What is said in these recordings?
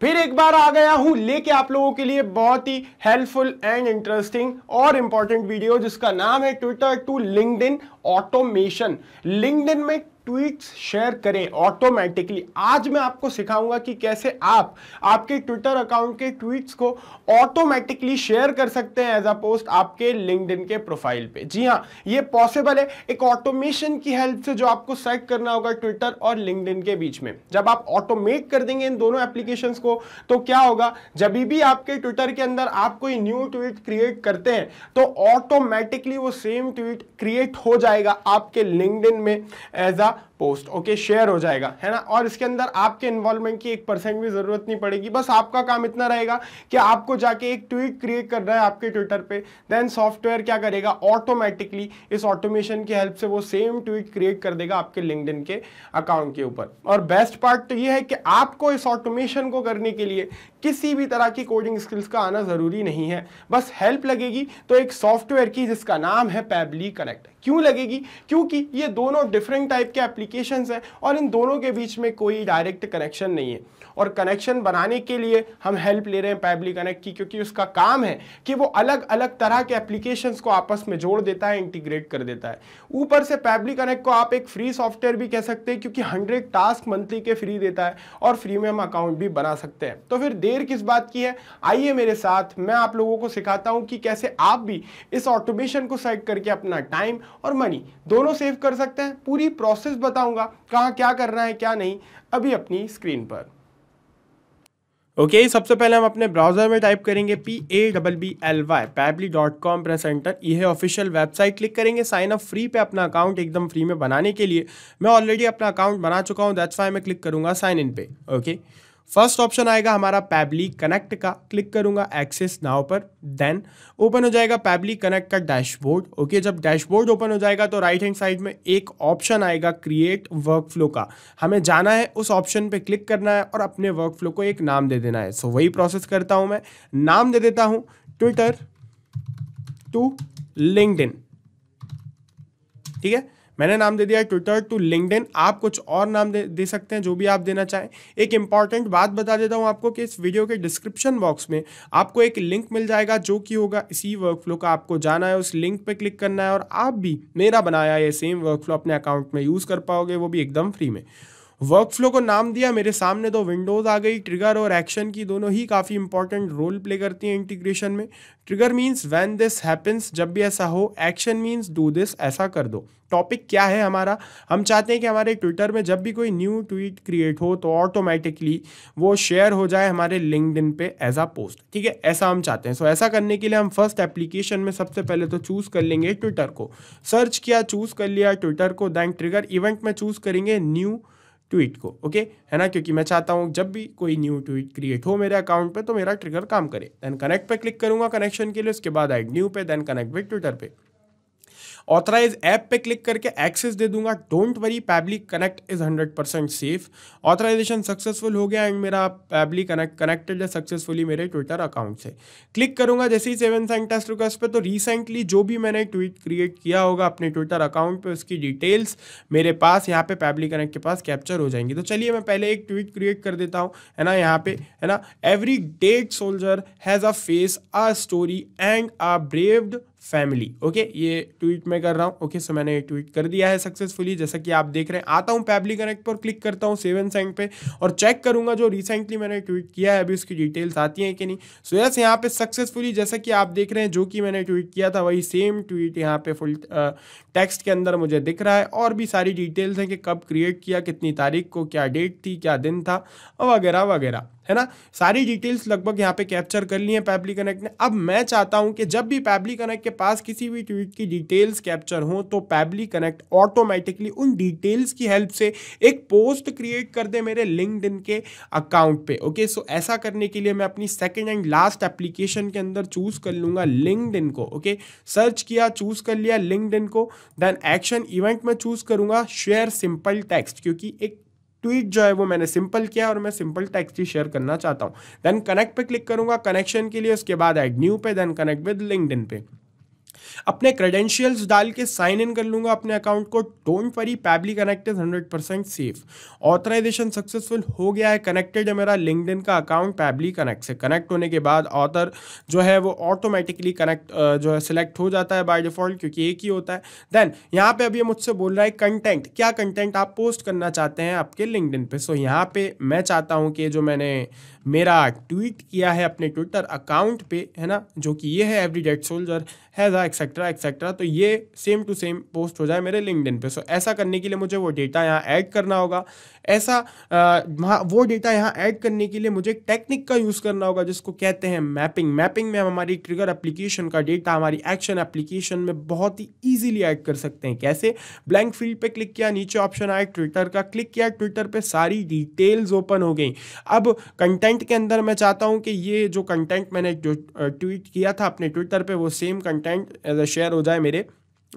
फिर एक बार आ गया हूं लेके आप लोगों के लिए बहुत ही हेल्पफुल एंड इंटरेस्टिंग और इंपॉर्टेंट वीडियो जिसका नाम है Twitter to LinkedIn automation LinkedIn में ट्वीट्स शेयर करें ऑटोमेटिकली आज मैं आपको सिखाऊंगा कि कैसे आप आपके ट्विटर अकाउंट के ट्वीट्स को ऑटोमेटिकली शेयर कर सकते हैं एज अ पोस्ट आपके लिंकड के प्रोफाइल पे जी हाँ ये पॉसिबल है एक ऑटोमेशन की हेल्प से जो आपको सेट करना होगा ट्विटर और लिंकड के बीच में जब आप ऑटोमेट कर देंगे इन दोनों एप्लीकेशन को तो क्या होगा जब भी आपके ट्विटर के अंदर आप कोई न्यू ट्वीट क्रिएट करते हैं तो ऑटोमेटिकली वो सेम ट्वीट क्रिएट हो जाएगा आपके लिंकड में as a post okay share हो जाएगा है ना और इसके अंदर आपके इन्वॉल्वमेंट की एक परसेंट भी जरूरत नहीं पड़ेगी बस आपका काम इतना रहेगा कि आपको जाके एक ट्वीट क्रिएट करना है आपके ट्विटर पे देन सॉफ्टवेयर क्या करेगा ऑटोमेटिकली इस ऑटोमेशन की हेल्प से वो सेम ट्वीट क्रिएट कर देगा आपके लिंकड के अकाउंट के ऊपर और बेस्ट पार्ट तो ये है कि आपको इस ऑटोमेशन को करने के लिए किसी भी तरह की कोडिंग स्किल्स का आना ज़रूरी नहीं है बस हेल्प लगेगी तो एक सॉफ्टवेयर की जिसका नाम है पैबली कनेक्ट क्यों लगेगी क्योंकि ये दोनों डिफरेंट टाइप के एप्लीकेशन हैं और इन दोनों के बीच में कोई डायरेक्ट कनेक्शन नहीं है और कनेक्शन बनाने के लिए हम हेल्प ले रहे हैं पैबली कनेक्ट की क्योंकि उसका काम है कि वो अलग अलग तरह के एप्लीकेशन को आपस में जोड़ देता है इंटीग्रेट कर देता है ऊपर से पैबली कनेक्ट को आप एक फ्री सॉफ्टवेयर भी कह सकते हैं क्योंकि हंड्रेड टास्क मंथली के फ्री देता है और फ्रीमियम अकाउंट भी बना सकते हैं तो फिर देर किस बात की है आइए मेरे साथ मैं आप लोगों को सिखाता हूं कि कैसे आप भी इस ऑटोमेशन को सेट करके अपना टाइम और मनी दोनों सेव कर सकते हैं पूरी प्रोसेस प्रोसेस बताऊंगा कहाँ क्या करना है क्या नहीं अभी अपनी स्क्रीन पर ओके okay, सबसे पहले हम अपने ब्राउजर में टाइप करेंगे P A double B L Y Pabbly dot com press enter यह ऑफिशियल वेबसाइट क्लिक करेंगे साइन अप फ्री पे अपना अकाउंट एकदम फ्री में बनाने के लिए मैं ऑलरेडी अपना अकाउंट बना चुका हूँ दैट्स वाई मैं क्लिक करूँगा साइन इन पे ओके okay? फर्स्ट ऑप्शन आएगा हमारा पैबली कनेक्ट का क्लिक करूंगा एक्सेस नाउ पर देन ओपन हो जाएगा पैबली कनेक्ट का डैशबोर्ड ओके जब डैशबोर्ड ओपन हो जाएगा तो राइट हैंड साइड में एक ऑप्शन आएगा क्रिएट वर्कफ्लो का हमें जाना है उस ऑप्शन पे क्लिक करना है और अपने वर्कफ्लो को एक नाम दे देना है सो so, वही प्रोसेस करता हूं मैं नाम दे देता हूं ट्विटर टू लिंकड ठीक है मैंने नाम दे दिया है ट्विटर टू लिंकड आप कुछ और नाम दे, दे सकते हैं जो भी आप देना चाहें एक इंपॉर्टेंट बात बता देता हूँ आपको कि इस वीडियो के डिस्क्रिप्शन बॉक्स में आपको एक लिंक मिल जाएगा जो कि होगा इसी वर्क फ्लो का आपको जाना है उस लिंक पर क्लिक करना है और आप भी मेरा बनाया ये सेम वर्क फ्लो अपने अकाउंट में यूज़ कर पाओगे वो भी एकदम फ्री में वर्कफ्लो को नाम दिया मेरे सामने दो विंडोज़ आ गई ट्रिगर और एक्शन की दोनों ही काफ़ी इंपॉर्टेंट रोल प्ले करती हैं इंटीग्रेशन में trigger means when this happens जब भी ऐसा हो एक्शन मीन्स डू दिस ऐसा कर दो टॉपिक क्या है हमारा हम चाहते हैं कि हमारे ट्विटर में जब भी कोई न्यू ट्वीट क्रिएट हो तो ऑटोमेटिकली वो शेयर हो जाए हमारे लिंकड इन पे एज अ पोस्ट ठीक है ऐसा हम चाहते हैं सो so, ऐसा करने के लिए हम फर्स्ट एप्लीकेशन में सबसे पहले तो चूज़ कर लेंगे ट्विटर को सर्च किया चूज़ कर लिया ट्विटर को दैन ट्रिगर इवेंट में चूज़ करेंगे न्यू ट्वीट को ओके है ना क्योंकि मैं चाहता हूँ जब भी कोई न्यू ट्वीट क्रिएट हो मेरे अकाउंट पे तो मेरा ट्रिगर काम करे देन कनेक्ट पे क्लिक करूंगा कनेक्शन के लिए उसके बाद आई न्यू पे देन कनेक्ट विद ट्विटर पे ऑथराइज ऐप पे क्लिक करके एक्सेस दे दूंगा don't worry Pabbly connect is hundred percent safe authorization successful हो गया एंड मेरा पैबली कनेक्ट कनेक्टेड है सक्सेसफुली मेरे ट्विटर अकाउंट से क्लिक करूंगा जैसे ही सेवन साइन टेस्ट रिक्वेस्ट पे तो रिसेंटली जो भी मैंने ट्वीट क्रिएट किया होगा अपने ट्विटर अकाउंट पे उसकी डिटेल्स मेरे पास यहाँ पे पैबली कनेक्ट के पास कैप्चर हो जाएंगी तो चलिए मैं पहले एक ट्वीट क्रिएट कर देता हूँ है ना यहाँ पे है ना every dead soldier has a face a story and a brave family okay ये ट्वीट मैं कर रहा हूँ ओके सो मैंने ट्वीट कर दिया है सक्सेसफुली जैसा कि आप देख रहे हैं आता हूँ पैबली कनेक्ट पर क्लिक करता हूँ सेवन सेंग पे और चेक करूंगा जो रिसेंटली मैंने ट्वीट किया है अभी उसकी डिटेल्स आती हैं कि नहीं सो यस यहाँ पे सक्सेसफुली जैसा कि आप देख रहे हैं जो कि मैंने ट्वीट किया था वही सेम ट्वीट यहाँ पे फुल टेक्स्ट के अंदर मुझे दिख रहा है और भी सारी डिटेल्स हैं कि कब क्रिएट किया कितनी तारीख को क्या डेट थी क्या दिन था वगैरह वगैरह है ना सारी डिटेल्स लगभग यहाँ पे कैप्चर कर ली है पैबली कनेक्ट ने अब मैं चाहता हूँ कि जब भी पैबली कनेक्ट के पास किसी भी ट्वीट की डिटेल्स कैप्चर हो तो पैबली कनेक्ट ऑटोमेटिकली उन डिटेल्स की हेल्प से एक पोस्ट क्रिएट कर दे मेरे लिंकड के अकाउंट पे ओके सो ऐसा करने के लिए मैं अपनी सेकेंड एंड लास्ट एप्लीकेशन के अंदर चूज कर लूंगा लिंकड को ओके सर्च किया चूज कर लिया लिंकड को देन एक्शन इवेंट में चूज करूंगा शेयर सिंपल टेक्स्ट क्योंकि एक ट्वीट जो है वो मैंने सिंपल किया और मैं सिंपल टेक्स्ट ही शेयर करना चाहता हूँ देन कनेक्ट पे क्लिक करूंगा कनेक्शन के लिए उसके बाद एड न्यू पे देन कनेक्ट विद लिंकड पे अपने क्रेडेंशियल्स डाल के साइन इन कर लूंगा अपने अकाउंट को don't worry Pabbly connect is hundred percent safe authorization successful हो गया है कनेक्टेड है मेरा लिंकड का अकाउंट पैबली कनेक्ट से कनेक्ट होने के बाद ऑथर जो है वो ऑटोमेटिकली कनेक्ट जो है सिलेक्ट हो जाता है बाय डिफॉल्ट क्योंकि एक ही होता है देन यहाँ पे अभी मुझसे बोल रहा है कंटेंट क्या कंटेंट आप पोस्ट करना चाहते हैं आपके लिंकड पे सो so, यहाँ पे मैं चाहता हूँ कि जो मैंने मेरा ट्वीट किया है अपने ट्विटर अकाउंट पे है ना जो कि ये है एवरी डेड सोल्जर हैजा एक्सेट्रा एक्सेट्रा तो ये सेम टू सेम पोस्ट हो जाए मेरे लिंकड पे सो ऐसा करने के लिए मुझे वो डेटा यहाँ ऐड करना होगा ऐसा आ, वो डेटा यहाँ ऐड करने के लिए मुझे टेक्निक का यूज़ करना होगा जिसको कहते हैं मैपिंग मैपिंग में हम हमारी ट्रिगर एप्लीकेशन का डेटा हमारी एक्शन एप्लीकेशन में बहुत ही ईजिली ऐड कर सकते हैं कैसे ब्लैंक फील्ड पे क्लिक किया नीचे ऑप्शन आया ट्विटर का क्लिक किया ट्विटर पे सारी डिटेल्स ओपन हो गई अब कंटेंट कंटेंट के अंदर मैं चाहता हूँ कि ये जो कंटेंट मैंने जो ट्वीट किया था अपने ट्विटर पे वो same content as a share हो जाए मेरे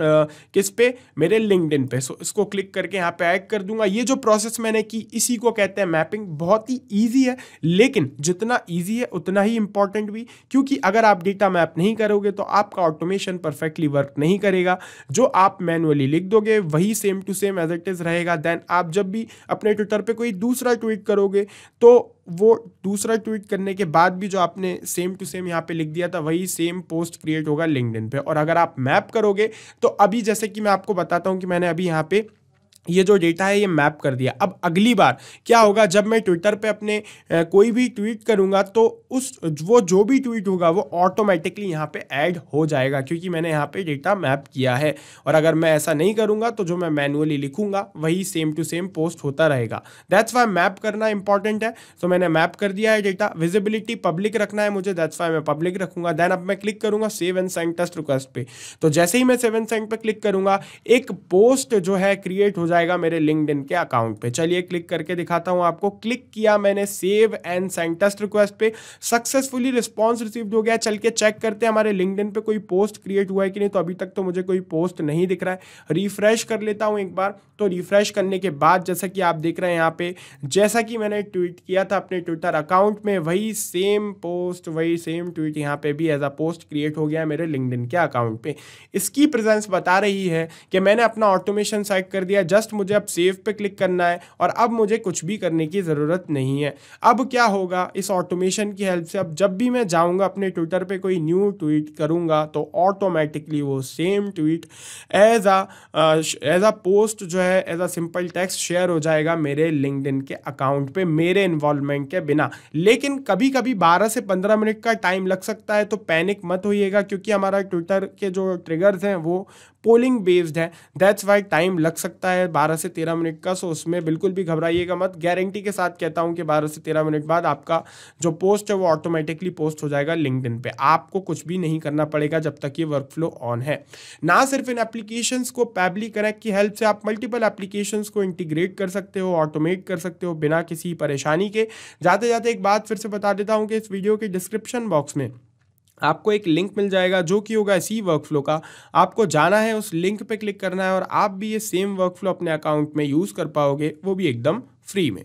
किस पे मेरे लिंकड पे सो इसको क्लिक करके यहाँ पे ऐड कर दूंगा ये जो प्रोसेस मैंने की इसी को कहते हैं मैपिंग बहुत ही ईजी है लेकिन जितना ईजी है उतना ही इंपॉर्टेंट भी क्योंकि अगर आप डेटा मैप नहीं करोगे तो आपका ऑटोमेशन परफेक्टली वर्क नहीं करेगा जो आप मैनुअली लिख दोगे वही same to same as it is रहेगा देन आप जब भी अपने ट्विटर पर कोई दूसरा ट्वीट करोगे तो वो दूसरा ट्वीट करने के बाद भी जो आपने सेम टू सेम यहाँ पे लिख दिया था वही सेम पोस्ट क्रिएट होगा लिंकडिन पे और अगर आप मैप करोगे तो अभी जैसे कि मैं आपको बताता हूँ कि मैंने अभी यहाँ पे ये जो डेटा है ये मैप कर दिया अब अगली बार क्या होगा जब मैं ट्विटर पे अपने कोई भी ट्वीट करूंगा तो उस वो जो भी ट्वीट होगा वो ऑटोमेटिकली यहाँ पे ऐड हो जाएगा क्योंकि मैंने यहाँ पे डेटा मैप किया है और अगर मैं ऐसा नहीं करूँगा तो जो मैं मैनुअली लिखूंगा वही सेम टू सेम पोस्ट होता रहेगा दैट्स वाई मैप करना इंपॉर्टेंट है तो मैंने मैप कर दिया है डेटा विजिबिलिटी पब्लिक रखना है मुझे दैट्स वाई मैं पब्लिक रखूंगा देन अब मैं क्लिक करूंगा save and send test request पे तो जैसे ही मैं सेवन सेंड पर क्लिक करूंगा एक पोस्ट जो है क्रिएट हो जाएगा मेरे लिंकड के अकाउंट पे चलिए क्लिक करके दिखाता हूं आपको क्लिक किया मैंने सेव एंड सेंटेस्ट रिक्वेस्ट पे सक्सेसफुली रिस्पॉन्स रिसीव हो गया चल के चेक करते हैं हमारे लिंकड पे कोई पोस्ट क्रिएट हुआ है कि नहीं तो अभी तक तो मुझे कोई पोस्ट नहीं दिख रहा है रिफ्रेश कर लेता हूं एक बार तो रिफ्रेश करने के बाद जैसा कि आप देख रहे हैं यहाँ पे जैसा कि मैंने ट्वीट किया था अपने ट्विटर अकाउंट में वही सेम पोस्ट वही सेम ट्वीट यहाँ पे भी एज अ पोस्ट क्रिएट हो गया मेरे लिंकड के अकाउंट पे इसकी प्रेजेंस बता रही है कि मैंने अपना ऑटोमेशन सेट कर दिया जस्ट जस्ट मुझे अब सेव पे क्लिक करना है और अब मुझे कुछ भी करने की ज़रूरत नहीं है अब क्या होगा इस ऑटोमेशन की हेल्प से अब जब भी मैं जाऊँगा अपने ट्विटर पर कोई न्यू ट्वीट करूँगा तो ऑटोमेटिकली वो same tweet as a as a post जो है as a simple text share हो जाएगा मेरे लिंकड के अकाउंट पे मेरे इन्वॉल्वमेंट के बिना लेकिन कभी कभी 12 से 15 मिनट का टाइम लग सकता है तो पैनिक मत होइएगा क्योंकि हमारा ट्विटर के जो ट्रिगर्स हैं वो पोलिंग बेस्ड है दैट्स वाई टाइम लग सकता है बारह से तेरह मिनट का सो उसमें बिल्कुल भी घबराइएगा मत गारंटी के साथ कहता हूँ कि बारह से तेरह मिनट बाद आपका जो पोस्ट है वो ऑटोमेटिकली पोस्ट हो जाएगा लिंकड पे आपको कुछ भी नहीं करना पड़ेगा जब तक ये वर्क फ्लो ऑन है ना सिर्फ इन एप्लीकेशन को पैबली कनेक्ट की हेल्प से आप मल्टीपल एप्लीकेशन को इंटीग्रेट कर सकते हो ऑटोमेट कर सकते हो बिना किसी परेशानी के जाते जाते एक बात फिर से बता देता हूँ कि इस वीडियो के डिस्क्रिप्शन बॉक्स में आपको एक लिंक मिल जाएगा जो कि होगा इसी वर्कफ्लो का आपको जाना है उस लिंक पे क्लिक करना है और आप भी ये सेम वर्कफ्लो अपने अकाउंट में यूज़ कर पाओगे वो भी एकदम फ्री में